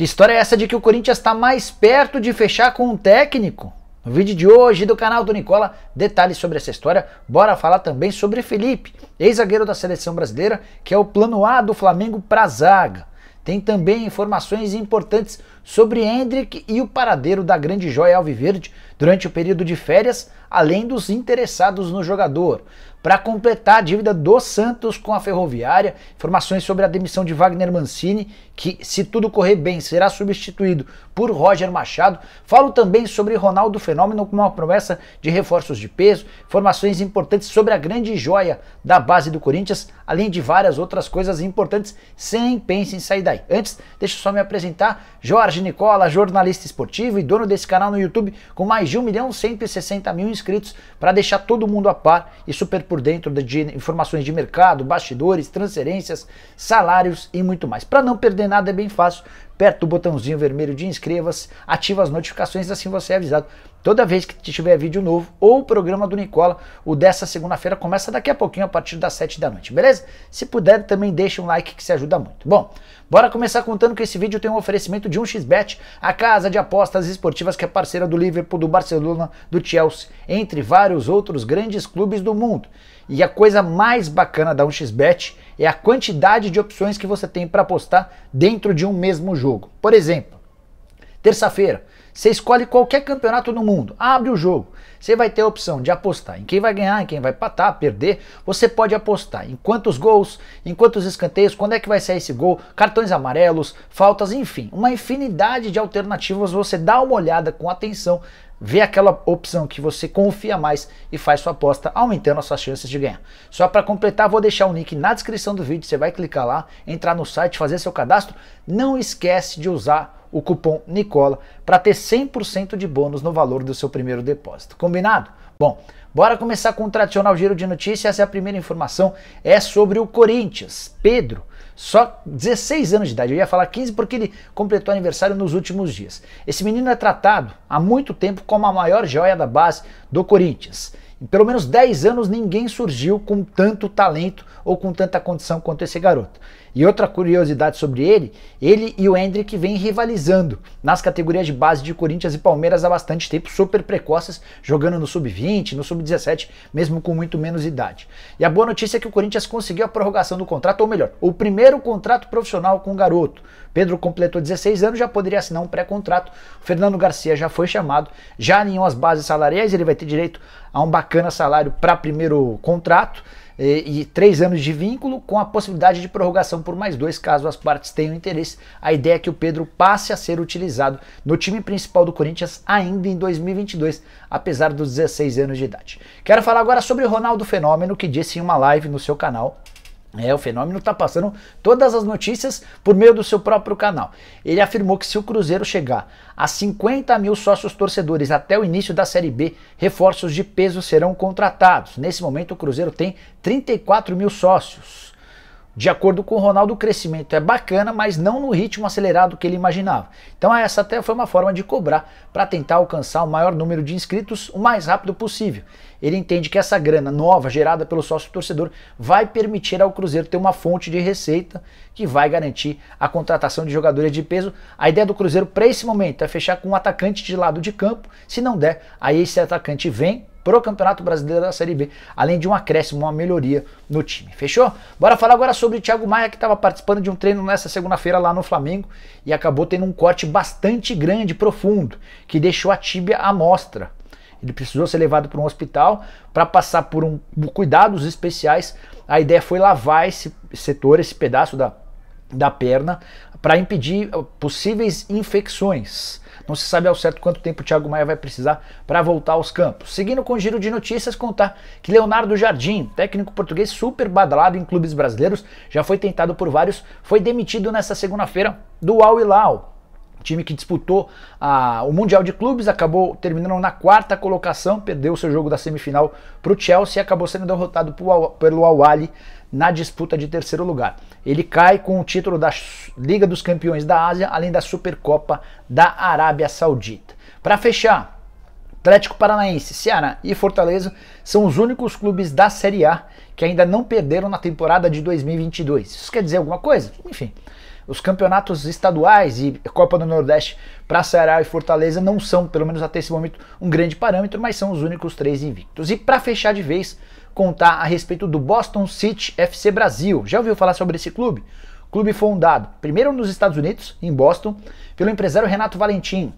Que história é essa de que o Corinthians está mais perto de fechar com um técnico? No vídeo de hoje do canal do Nicola, detalhes sobre essa história. Bora falar também sobre Felipe, ex-zagueiro da seleção brasileira, que é o plano A do Flamengo para zaga. Tem também informações importantes sobre Hendrick e o paradeiro da grande joia alviverde durante o período de férias, além dos interessados no jogador. Para completar a dívida do Santos com a Ferroviária, informações sobre a demissão de Wagner Mancini, que, se tudo correr bem, será substituído por Roger Machado. Falo também sobre Ronaldo Fenômeno com uma promessa de reforços de peso, informações importantes sobre a grande joia da base do Corinthians, além de várias outras coisas importantes, sem pense em sair daí. Antes, deixa eu só me apresentar, Jorge Nicola, jornalista esportivo e dono desse canal no YouTube, com mais de 1 milhão 160 mil inscritos inscritos para deixar todo mundo a par e super por dentro de informações de mercado, bastidores, transferências, salários e muito mais. Para não perder nada é bem fácil, aperta o botãozinho vermelho de inscreva-se, ativa as notificações, assim você é avisado toda vez que tiver vídeo novo ou programa do Nicola, o dessa segunda-feira começa daqui a pouquinho, a partir das 7 da noite, beleza? Se puder, também deixa um like que se ajuda muito. Bom, bora começar contando que esse vídeo tem um oferecimento de 1xBet, a casa de apostas esportivas que é parceira do Liverpool, do Barcelona, do Chelsea, entre vários outros grandes clubes do mundo. E a coisa mais bacana da 1xBet é a quantidade de opções que você tem para apostar dentro de um mesmo jogo. Por exemplo, terça-feira, você escolhe qualquer campeonato no mundo, abre o jogo. Você vai ter a opção de apostar em quem vai ganhar, em quem vai patar, perder. Você pode apostar em quantos gols, em quantos escanteios, quando é que vai sair esse gol, cartões amarelos, faltas, enfim, uma infinidade de alternativas. Você dá uma olhada com atenção vê aquela opção que você confia mais e faz sua aposta, aumentando as suas chances de ganhar. Só para completar, vou deixar o link na descrição do vídeo, você vai clicar lá, entrar no site, fazer seu cadastro. Não esquece de usar o cupom Nicola para ter 100% de bônus no valor do seu primeiro depósito. Combinado? Bom, bora começar com o tradicional giro de notícias. E é a primeira informação, é sobre o Corinthians. Pedro só 16 anos de idade, eu ia falar 15 porque ele completou aniversário nos últimos dias. Esse menino é tratado há muito tempo como a maior joia da base do Corinthians. Em pelo menos 10 anos ninguém surgiu com tanto talento ou com tanta condição quanto esse garoto. E outra curiosidade sobre ele, ele e o Hendrick vêm rivalizando nas categorias de base de Corinthians e Palmeiras há bastante tempo, super precoces, jogando no sub-20, no sub-17, mesmo com muito menos idade. E a boa notícia é que o Corinthians conseguiu a prorrogação do contrato, ou melhor, o primeiro contrato profissional com o garoto. Pedro completou 16 anos, já poderia assinar um pré-contrato. Fernando Garcia já foi chamado, já alinhou as bases salariais, ele vai ter direito a um bacana bacana salário para primeiro contrato e, e três anos de vínculo, com a possibilidade de prorrogação por mais dois, caso as partes tenham interesse. A ideia é que o Pedro passe a ser utilizado no time principal do Corinthians ainda em 2022, apesar dos 16 anos de idade. Quero falar agora sobre o Ronaldo Fenômeno, que disse em uma live no seu canal é, o fenômeno está passando todas as notícias por meio do seu próprio canal. Ele afirmou que se o Cruzeiro chegar a 50 mil sócios torcedores até o início da Série B, reforços de peso serão contratados. Nesse momento, o Cruzeiro tem 34 mil sócios. De acordo com o Ronaldo, o crescimento é bacana, mas não no ritmo acelerado que ele imaginava. Então, essa até foi uma forma de cobrar para tentar alcançar o maior número de inscritos o mais rápido possível. Ele entende que essa grana nova gerada pelo sócio torcedor vai permitir ao Cruzeiro ter uma fonte de receita que vai garantir a contratação de jogadores de peso. A ideia do Cruzeiro para esse momento é fechar com um atacante de lado de campo. Se não der, aí esse atacante vem pro Campeonato Brasileiro da Série B, além de um acréscimo, uma melhoria no time. Fechou? Bora falar agora sobre o Thiago Maia, que estava participando de um treino nessa segunda-feira lá no Flamengo e acabou tendo um corte bastante grande, profundo, que deixou a tíbia à mostra. Ele precisou ser levado para um hospital para passar por um cuidados especiais. A ideia foi lavar esse setor, esse pedaço da, da perna para impedir uh, possíveis infecções. Não se sabe ao certo quanto tempo o Thiago Maia vai precisar para voltar aos campos. Seguindo com o giro de notícias, contar que Leonardo Jardim, técnico português super badalado em clubes brasileiros, já foi tentado por vários, foi demitido nesta segunda-feira do Al Hilal time que disputou a, o Mundial de Clubes, acabou terminando na quarta colocação, perdeu seu jogo da semifinal para o Chelsea e acabou sendo derrotado por, pelo Awali na disputa de terceiro lugar. Ele cai com o título da Liga dos Campeões da Ásia, além da Supercopa da Arábia Saudita. Para fechar, Atlético Paranaense, Ceará e Fortaleza são os únicos clubes da Série A que ainda não perderam na temporada de 2022. Isso quer dizer alguma coisa? Enfim, os campeonatos estaduais e Copa do Nordeste para Ceará e Fortaleza não são, pelo menos até esse momento, um grande parâmetro, mas são os únicos três invictos. E para fechar de vez, contar a respeito do Boston City FC Brasil. Já ouviu falar sobre esse clube? Clube fundado primeiro nos Estados Unidos, em Boston, pelo empresário Renato Valentim,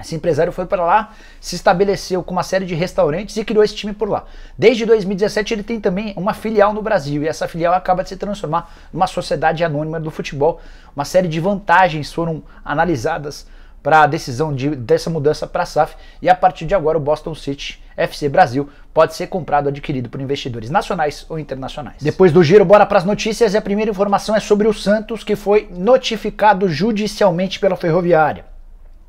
esse empresário foi para lá, se estabeleceu com uma série de restaurantes e criou esse time por lá. Desde 2017 ele tem também uma filial no Brasil e essa filial acaba de se transformar numa sociedade anônima do futebol. Uma série de vantagens foram analisadas para a decisão de, dessa mudança para a SAF e a partir de agora o Boston City FC Brasil pode ser comprado adquirido por investidores nacionais ou internacionais. Depois do giro, bora para as notícias e a primeira informação é sobre o Santos que foi notificado judicialmente pela Ferroviária.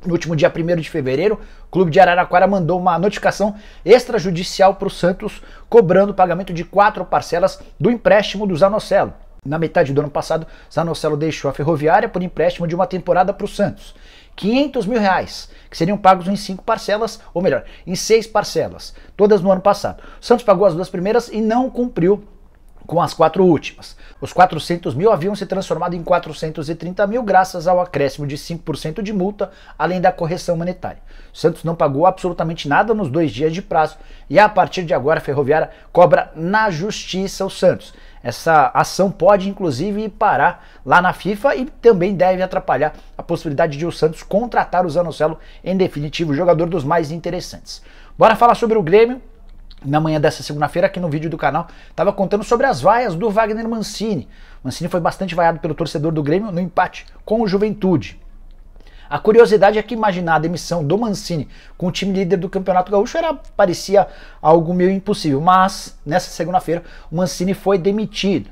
No último dia 1 de fevereiro, o clube de Araraquara mandou uma notificação extrajudicial para o Santos, cobrando o pagamento de quatro parcelas do empréstimo do Zanocelo. Na metade do ano passado, Zanocelo deixou a Ferroviária por empréstimo de uma temporada para o Santos. 500 mil reais, que seriam pagos em cinco parcelas, ou melhor, em seis parcelas, todas no ano passado. O Santos pagou as duas primeiras e não cumpriu com as quatro últimas. Os 400 mil haviam se transformado em 430 mil graças ao acréscimo de 5% de multa, além da correção monetária. Santos não pagou absolutamente nada nos dois dias de prazo e a partir de agora a Ferroviária cobra na justiça o Santos. Essa ação pode inclusive parar lá na FIFA e também deve atrapalhar a possibilidade de o Santos contratar o Zanocelo em definitivo, jogador dos mais interessantes. Bora falar sobre o Grêmio, na manhã dessa segunda-feira aqui no vídeo do canal, estava contando sobre as vaias do Wagner Mancini. Mancini foi bastante vaiado pelo torcedor do Grêmio no empate com o Juventude. A curiosidade é que imaginar a demissão do Mancini com o time líder do Campeonato Gaúcho era parecia algo meio impossível, mas nessa segunda-feira o Mancini foi demitido.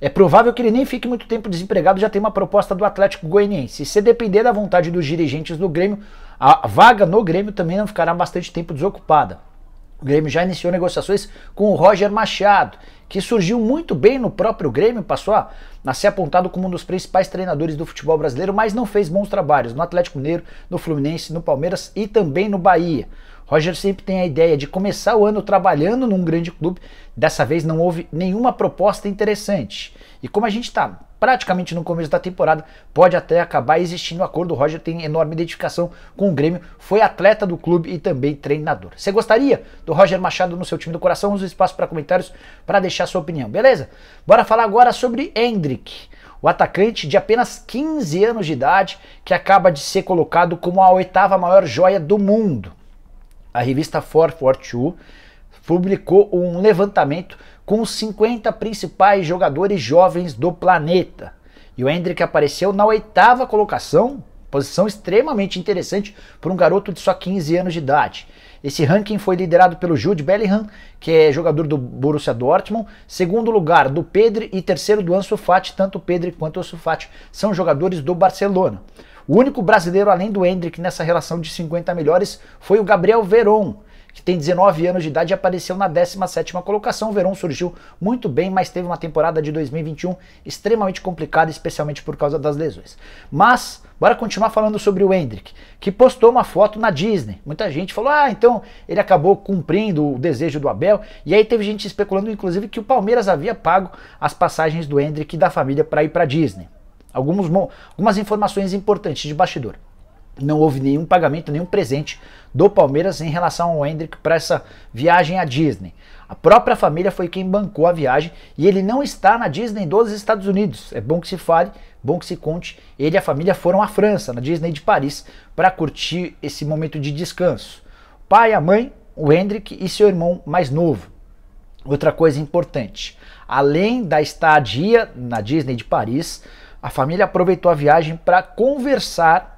É provável que ele nem fique muito tempo desempregado, já tem uma proposta do Atlético Goianiense. Se depender da vontade dos dirigentes do Grêmio, a vaga no Grêmio também não ficará bastante tempo desocupada. O Grêmio já iniciou negociações com o Roger Machado, que surgiu muito bem no próprio Grêmio, passou a, a ser apontado como um dos principais treinadores do futebol brasileiro, mas não fez bons trabalhos no Atlético Mineiro, no Fluminense, no Palmeiras e também no Bahia. Roger sempre tem a ideia de começar o ano trabalhando num grande clube. Dessa vez não houve nenhuma proposta interessante. E como a gente está praticamente no começo da temporada, pode até acabar existindo um acordo. O Roger tem enorme identificação com o Grêmio, foi atleta do clube e também treinador. Você gostaria do Roger Machado no seu time do coração? Usa o espaço para comentários para deixar sua opinião, beleza? Bora falar agora sobre Hendrick. O atacante de apenas 15 anos de idade, que acaba de ser colocado como a oitava maior joia do mundo. A revista 442 publicou um levantamento com os 50 principais jogadores jovens do planeta. E o Hendrick apareceu na oitava colocação, posição extremamente interessante para um garoto de só 15 anos de idade. Esse ranking foi liderado pelo Jude Bellingham, que é jogador do Borussia Dortmund, segundo lugar do Pedri e terceiro do Ansu Fati, tanto o Pedri quanto o Ansu Fati são jogadores do Barcelona. O único brasileiro além do Hendrick nessa relação de 50 melhores foi o Gabriel Veron, que tem 19 anos de idade, apareceu na 17ª colocação. O Verón surgiu muito bem, mas teve uma temporada de 2021 extremamente complicada, especialmente por causa das lesões. Mas Bora continuar falando sobre o Hendrick, que postou uma foto na Disney. Muita gente falou: ah, então ele acabou cumprindo o desejo do Abel. E aí teve gente especulando, inclusive, que o Palmeiras havia pago as passagens do Hendrick e da família para ir para Disney. algumas informações importantes de bastidor. Não houve nenhum pagamento, nenhum presente do Palmeiras em relação ao Hendrick para essa viagem à Disney. A própria família foi quem bancou a viagem e ele não está na Disney dos Estados Unidos. É bom que se fale, bom que se conte. Ele e a família foram à França, na Disney de Paris, para curtir esse momento de descanso. O pai, a mãe, o Hendrick e seu irmão mais novo. Outra coisa importante, além da estadia na Disney de Paris, a família aproveitou a viagem para conversar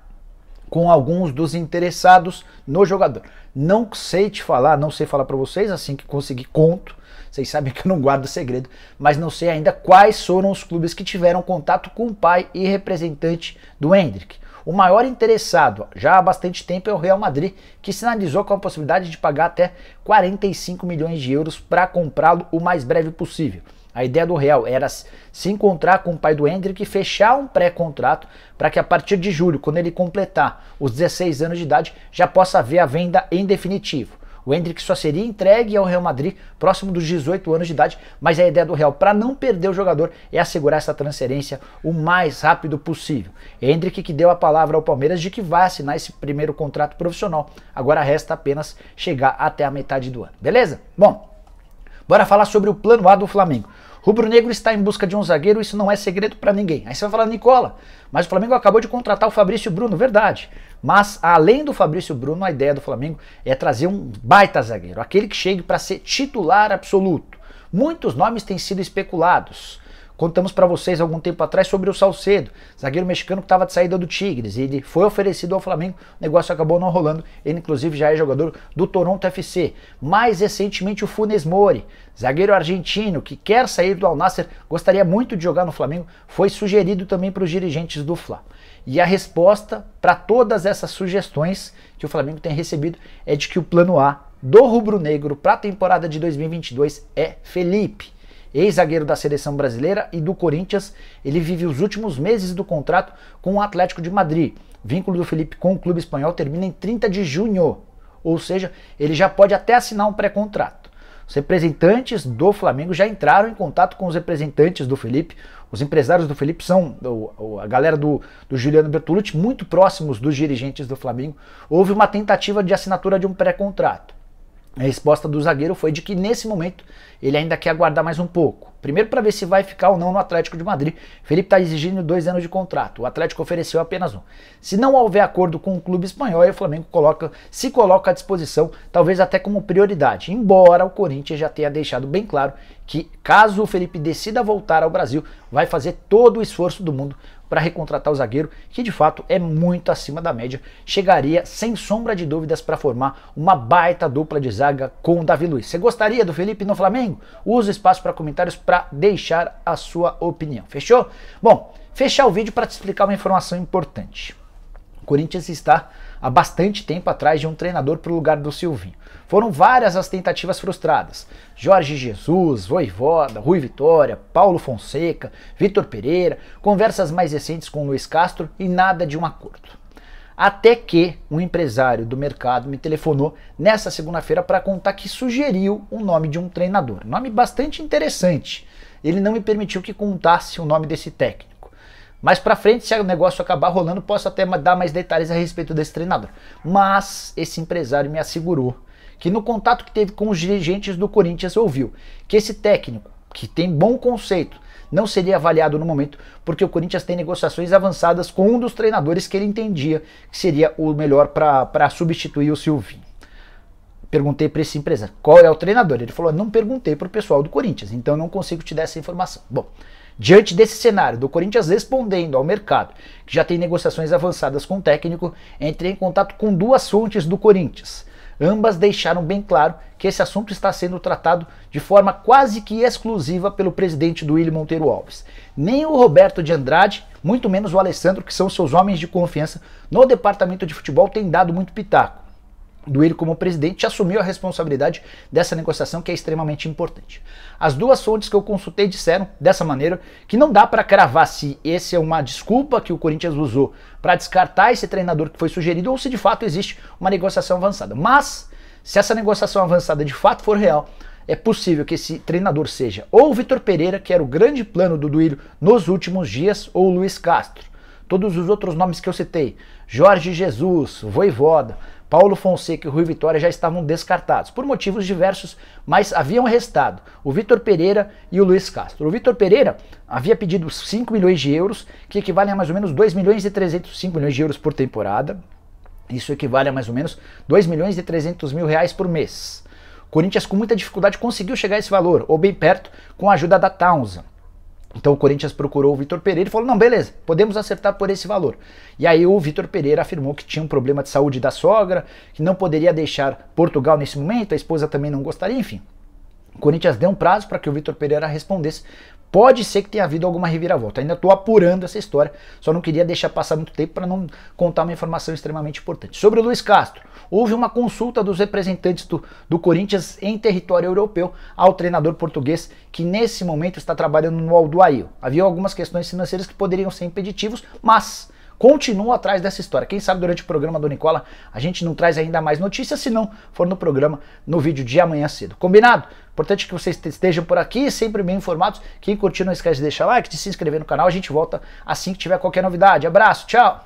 com alguns dos interessados no jogador. Não sei te falar, não sei falar para vocês, assim que conseguir conto. Vocês sabem que eu não guardo segredo, mas não sei ainda quais foram os clubes que tiveram contato com o pai e representante do Hendrick. O maior interessado já há bastante tempo é o Real Madrid, que sinalizou com a possibilidade de pagar até 45 milhões de euros para comprá-lo o mais breve possível. A ideia do Real era se encontrar com o pai do Hendrick e fechar um pré-contrato para que a partir de julho, quando ele completar os 16 anos de idade, já possa haver a venda em definitivo. O Hendrick só seria entregue ao Real Madrid próximo dos 18 anos de idade, mas a ideia do Real para não perder o jogador é assegurar essa transferência o mais rápido possível. Hendrick que deu a palavra ao Palmeiras de que vai assinar esse primeiro contrato profissional. Agora resta apenas chegar até a metade do ano. Beleza? Bom, bora falar sobre o plano A do Flamengo. Rubro-Negro está em busca de um zagueiro, isso não é segredo para ninguém. Aí você vai falar, Nicola, mas o Flamengo acabou de contratar o Fabrício Bruno, verdade. Mas além do Fabrício Bruno, a ideia do Flamengo é trazer um baita zagueiro, aquele que chegue para ser titular absoluto. Muitos nomes têm sido especulados. Contamos para vocês algum tempo atrás sobre o Salcedo, zagueiro mexicano que estava de saída do Tigres. E ele foi oferecido ao Flamengo, o negócio acabou não rolando. Ele, inclusive, já é jogador do Toronto FC. Mais recentemente, o Funes Mori, zagueiro argentino que quer sair do al gostaria muito de jogar no Flamengo, foi sugerido também para os dirigentes do Fla. E a resposta para todas essas sugestões que o Flamengo tem recebido é de que o plano A do rubro-negro para a temporada de 2022 é Felipe ex-zagueiro da seleção brasileira e do Corinthians. Ele vive os últimos meses do contrato com o Atlético de Madrid. O vínculo do Felipe com o clube espanhol termina em 30 de junho, ou seja, ele já pode até assinar um pré-contrato. Os representantes do Flamengo já entraram em contato com os representantes do Felipe. Os empresários do Felipe são a galera do, do Juliano Bertolucci, muito próximos dos dirigentes do Flamengo. Houve uma tentativa de assinatura de um pré-contrato. A resposta do zagueiro foi de que nesse momento ele ainda quer aguardar mais um pouco. Primeiro para ver se vai ficar ou não no Atlético de Madrid. Felipe está exigindo dois anos de contrato. O Atlético ofereceu apenas um. Se não houver acordo com o clube espanhol, o Flamengo coloca, se coloca à disposição, talvez até como prioridade. Embora o Corinthians já tenha deixado bem claro que caso o Felipe decida voltar ao Brasil, vai fazer todo o esforço do mundo para recontratar o zagueiro, que de fato é muito acima da média. Chegaria, sem sombra de dúvidas, para formar uma baita dupla de zaga com o Davi Luiz. Você gostaria do Felipe no Flamengo? Use o espaço para comentários para deixar a sua opinião. Fechou? Bom, fechar o vídeo para te explicar uma informação importante. O Corinthians está há bastante tempo atrás de um treinador para o lugar do Silvinho. Foram várias as tentativas frustradas. Jorge Jesus, Voivoda, Rui Vitória, Paulo Fonseca, Vitor Pereira, conversas mais recentes com Luiz Castro e nada de um acordo. Até que um empresário do mercado me telefonou nessa segunda-feira para contar que sugeriu o nome de um treinador. Nome bastante interessante. Ele não me permitiu que contasse o nome desse técnico mais para frente, se o negócio acabar rolando, posso até dar mais detalhes a respeito desse treinador. Mas esse empresário me assegurou que no contato que teve com os dirigentes do Corinthians ouviu que esse técnico, que tem bom conceito, não seria avaliado no momento, porque o Corinthians tem negociações avançadas com um dos treinadores que ele entendia que seria o melhor para substituir o Silvinho. Perguntei para esse empresário qual é o treinador. Ele falou: não perguntei para o pessoal do Corinthians, então não consigo te dar essa informação. Bom, Diante desse cenário do Corinthians respondendo ao mercado, que já tem negociações avançadas com o técnico, entrei em contato com duas fontes do Corinthians. Ambas deixaram bem claro que esse assunto está sendo tratado de forma quase que exclusiva pelo presidente do Willi Monteiro Alves. Nem o Roberto de Andrade, muito menos o Alessandro, que são seus homens de confiança no departamento de futebol, têm dado muito pitaco do ele como presidente assumiu a responsabilidade dessa negociação que é extremamente importante. As duas fontes que eu consultei disseram dessa maneira que não dá para cravar se esse é uma desculpa que o Corinthians usou para descartar esse treinador que foi sugerido ou se de fato existe uma negociação avançada. Mas se essa negociação avançada de fato for real, é possível que esse treinador seja ou o Vitor Pereira, que era o grande plano do Duílio nos últimos dias, ou o Luiz Castro. Todos os outros nomes que eu citei, Jorge Jesus, Voivoda, Paulo Fonseca e Rui Vitória já estavam descartados, por motivos diversos, mas haviam restado o Vitor Pereira e o Luiz Castro. O Vitor Pereira havia pedido 5 milhões de euros, que equivalem a mais ou menos 2 milhões e 305 milhões de euros por temporada. Isso equivale a mais ou menos 2 milhões e 300 mil reais por mês. O Corinthians, com muita dificuldade, conseguiu chegar a esse valor, ou bem perto, com a ajuda da Townsend. Então o Corinthians procurou o Vitor Pereira e falou: não, beleza, podemos acertar por esse valor. E aí o Vitor Pereira afirmou que tinha um problema de saúde da sogra, que não poderia deixar Portugal nesse momento, a esposa também não gostaria, enfim. O Corinthians deu um prazo para que o Vitor Pereira respondesse Pode ser que tenha havido alguma reviravolta. Ainda estou apurando essa história, só não queria deixar passar muito tempo para não contar uma informação extremamente importante. Sobre o Luiz Castro, houve uma consulta dos representantes do, do Corinthians em território europeu ao treinador português que nesse momento está trabalhando no Alduail. Havia algumas questões financeiras que poderiam ser impeditivos, mas Continuo atrás dessa história. Quem sabe durante o programa do Nicola a gente não traz ainda mais notícias, se não for no programa, no vídeo de amanhã cedo. Combinado? Importante que vocês estejam por aqui, sempre bem informados. Quem curtiu não esquece de deixar like, de se inscrever no canal. A gente volta assim que tiver qualquer novidade. Abraço, tchau!